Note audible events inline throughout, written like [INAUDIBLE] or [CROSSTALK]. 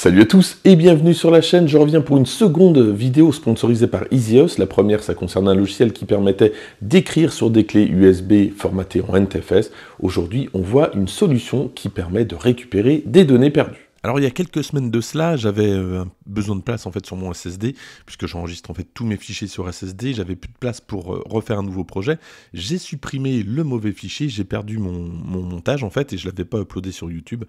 Salut à tous et bienvenue sur la chaîne. Je reviens pour une seconde vidéo sponsorisée par EasyOS. La première, ça concerne un logiciel qui permettait d'écrire sur des clés USB formatées en NTFS. Aujourd'hui, on voit une solution qui permet de récupérer des données perdues. Alors il y a quelques semaines de cela, j'avais euh, besoin de place en fait sur mon SSD, puisque j'enregistre en fait tous mes fichiers sur SSD, j'avais plus de place pour euh, refaire un nouveau projet. J'ai supprimé le mauvais fichier, j'ai perdu mon, montage en fait et je l'avais pas uploadé sur YouTube,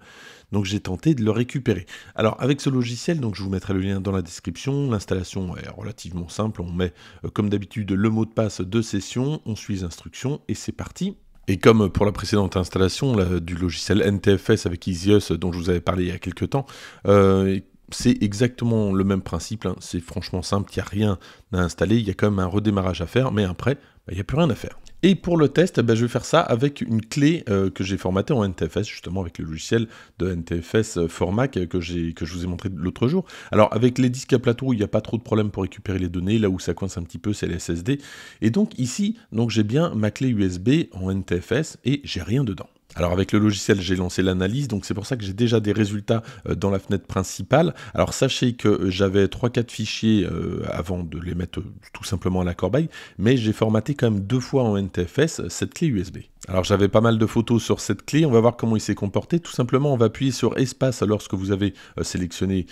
donc j'ai tenté de le récupérer. Alors avec ce logiciel, donc je vous mettrai le lien dans la description, l'installation est relativement simple, on met euh, comme d'habitude le mot de passe de session, on suit les instructions et c'est parti et comme pour la précédente installation du logiciel NTFS avec Isios dont je vous avais parlé il y a quelques temps, euh, c'est exactement le même principe, hein. c'est franchement simple, il n'y a rien à installer, il y a quand même un redémarrage à faire, mais après, bah, il n'y a plus rien à faire. Et pour le test, eh ben, je vais faire ça avec une clé euh, que j'ai formatée en NTFS, justement avec le logiciel de NTFS euh, Format euh, que, que je vous ai montré l'autre jour. Alors avec les disques à plateau, il n'y a pas trop de problème pour récupérer les données. Là où ça coince un petit peu, c'est les SSD. Et donc ici, donc j'ai bien ma clé USB en NTFS et j'ai rien dedans. Alors avec le logiciel, j'ai lancé l'analyse, donc c'est pour ça que j'ai déjà des résultats euh, dans la fenêtre principale. Alors sachez que euh, j'avais 3-4 fichiers euh, avant de les mettre tout simplement à la corbeille, mais j'ai formaté quand même deux fois en NTFS cette clé USB. Alors j'avais pas mal de photos sur cette clé, on va voir comment il s'est comporté. Tout simplement, on va appuyer sur espace lorsque vous avez sélectionné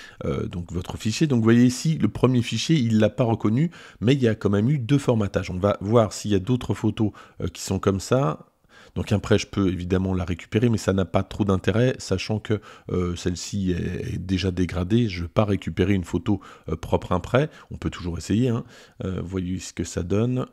donc votre fichier. Donc vous voyez ici, le premier fichier, il ne l'a pas reconnu, mais il y a quand même eu deux formatages. On va voir s'il y a d'autres photos qui sont comme ça. Donc prêt, je peux évidemment la récupérer, mais ça n'a pas trop d'intérêt, sachant que euh, celle-ci est, déjà dégradée. Je ne vais pas récupérer une photo euh, propre propre prêt. On peut toujours essayer. Hein. Euh, voyez ce que ça donne.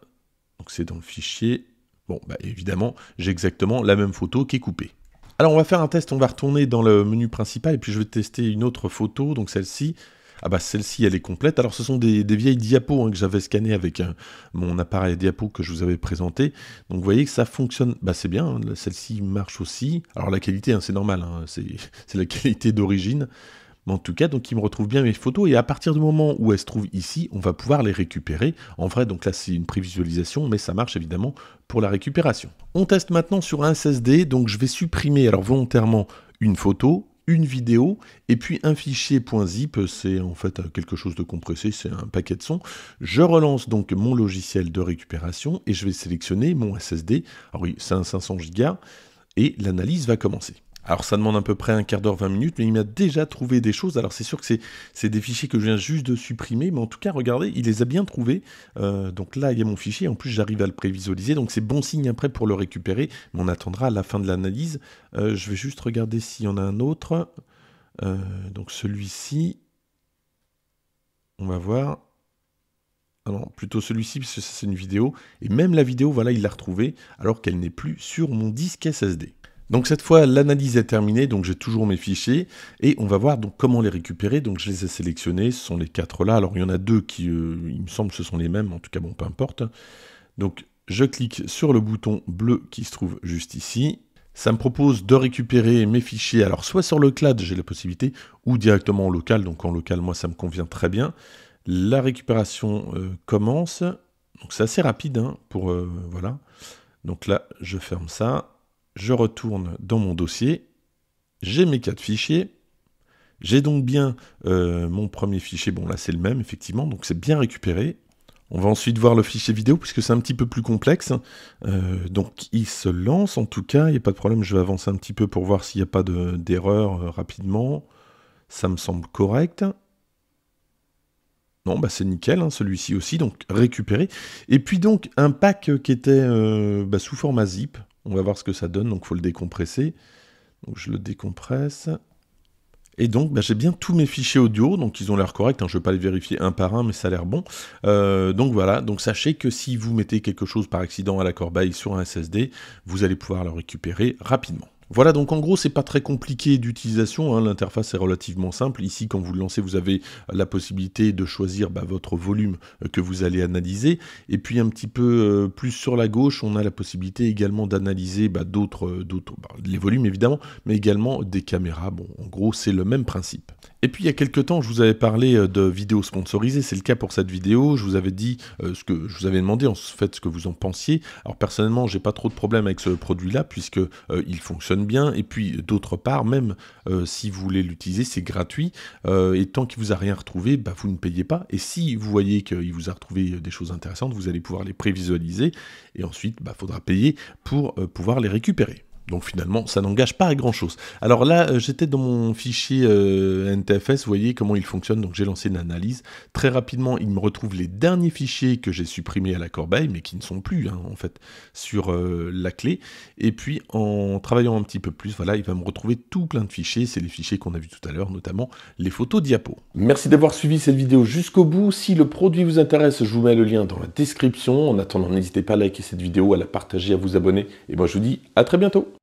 Donc c'est dans le fichier. Bon, bah, évidemment, j'ai exactement la même photo qui est coupée. Alors on va faire un test, on va retourner dans le menu principal et puis je vais tester une autre photo, donc celle-ci. Ah bah celle-ci, elle est complète. Alors ce sont des, vieilles diapos hein, que j'avais scannées avec euh, mon appareil diapo que je vous avais présenté. Donc vous voyez que ça fonctionne, bah c'est bien, hein, celle-ci marche aussi. Alors la qualité, hein, c'est normal, [LAUGHS] c'est la qualité d'origine. Mais en tout cas, donc il me retrouve bien mes photos et à partir du moment où elles se trouvent ici, on va pouvoir les récupérer. En vrai, donc là c'est une prévisualisation, mais ça marche évidemment pour la récupération. On teste maintenant sur un SSD, donc je vais supprimer alors volontairement une photo, une vidéo et puis un fichier .zip, c'est en fait quelque chose de compressé, c'est un paquet de sons. Je relance donc mon logiciel de récupération et je vais sélectionner mon SSD. Alors oui, c'est un 500 Go et l'analyse va commencer. Alors ça demande à peu près un quart d'heure, 20 minutes, mais il m'a déjà trouvé des choses. Alors c'est sûr que c'est des fichiers que je viens juste de supprimer, mais en tout cas, regardez, il les a bien trouvés. Euh, donc là, il y a mon fichier, en plus j'arrive à le prévisualiser, donc c'est bon signe après pour le récupérer, mais on attendra à la fin de l'analyse. Euh, je vais juste regarder s'il y en a un autre. Euh, donc celui-ci, on va voir. Alors, ah plutôt celui-ci, parce c'est une vidéo. Et même la vidéo, voilà, il l'a retrouvée, alors qu'elle n'est plus sur mon disque SSD. Donc cette fois, l'analyse est terminée, donc j'ai toujours mes fichiers, et on va voir donc comment les récupérer. Donc je les ai sélectionnés, ce sont les quatre là. Alors il y en a deux qui, euh, il me semble, ce sont les mêmes, en tout cas bon, peu importe. Donc je clique sur le bouton bleu qui se trouve juste ici. Ça me propose de récupérer mes fichiers, alors soit sur le cloud, j'ai la possibilité, ou directement en local, donc en local, moi ça me convient très bien. La récupération euh, commence, donc c'est assez rapide hein, pour... Euh, voilà. Donc là, je ferme ça, je retourne dans mon dossier, j'ai mes quatre fichiers, j'ai donc bien euh, mon premier fichier, bon là c'est le même effectivement, donc c'est bien récupéré. On va ensuite voir le fichier vidéo puisque c'est un petit peu plus complexe. Euh, donc il se lance en tout cas, il n'y a pas de problème, je vais avancer un petit peu pour voir s'il n'y a pas d'erreur de, euh, rapidement. Ça me semble correct. Non, bah c'est nickel, hein, celui-ci aussi, donc récupéré. Et puis donc un pack qui était bah, sous format zip, on va voir ce que ça donne, donc il faut le décompresser. Donc je le décompresse. Et donc, ben, j'ai bien tous mes fichiers audio, donc ils ont l'air corrects, hein. je ne vais pas les vérifier un par un, mais ça a l'air bon. Euh, donc voilà, donc sachez que si vous mettez quelque chose par accident à la corbeille sur un SSD, vous allez pouvoir le récupérer rapidement. Voilà, donc en gros, c'est pas très compliqué d'utilisation, hein. l'interface est relativement simple. Ici, quand vous le lancez, vous avez la possibilité de choisir bah, votre volume euh, que vous allez analyser. Et puis un petit peu euh, plus sur la gauche, on a la possibilité également d'analyser bah, d'autres, euh, bah, les volumes évidemment, mais également des caméras. Bon, en gros, c'est le même principe. Et puis il y a quelques temps, je vous avais parlé euh, de vidéos sponsorisées, c'est le cas pour cette vidéo, je vous avais dit euh, ce que je vous avais demandé en fait ce que vous en pensiez. Alors personnellement, j'ai pas trop de problème avec ce produit-là puisque euh, il fonctionne bien et puis d'autre part, même si vous voulez l'utiliser, c'est gratuit et tant qu'il vous a rien retrouvé, bah, vous ne payez pas et si vous voyez qu'il vous a retrouvé des choses intéressantes, vous allez pouvoir les prévisualiser et ensuite, il bah, faudra payer pour pouvoir les récupérer. Donc finalement, ça n'engage pas à grand-chose. Alors là, euh, j'étais dans mon fichier euh, NTFS, vous voyez comment il fonctionne, donc j'ai lancé une analyse. Très rapidement, il me retrouve les derniers fichiers que j'ai supprimés à la corbeille, mais qui ne sont plus, hein, en fait, sur euh, la clé. Et puis, en travaillant un petit peu plus, voilà, il va me retrouver tout plein de fichiers. C'est les fichiers qu'on a vus tout à l'heure, notamment les photos diapos. Merci d'avoir suivi cette vidéo jusqu'au bout. Si le produit vous intéresse, je vous mets le lien dans la description. En attendant, n'hésitez pas à liker cette vidéo, à la partager, à vous abonner. Et moi, je vous dis à très bientôt.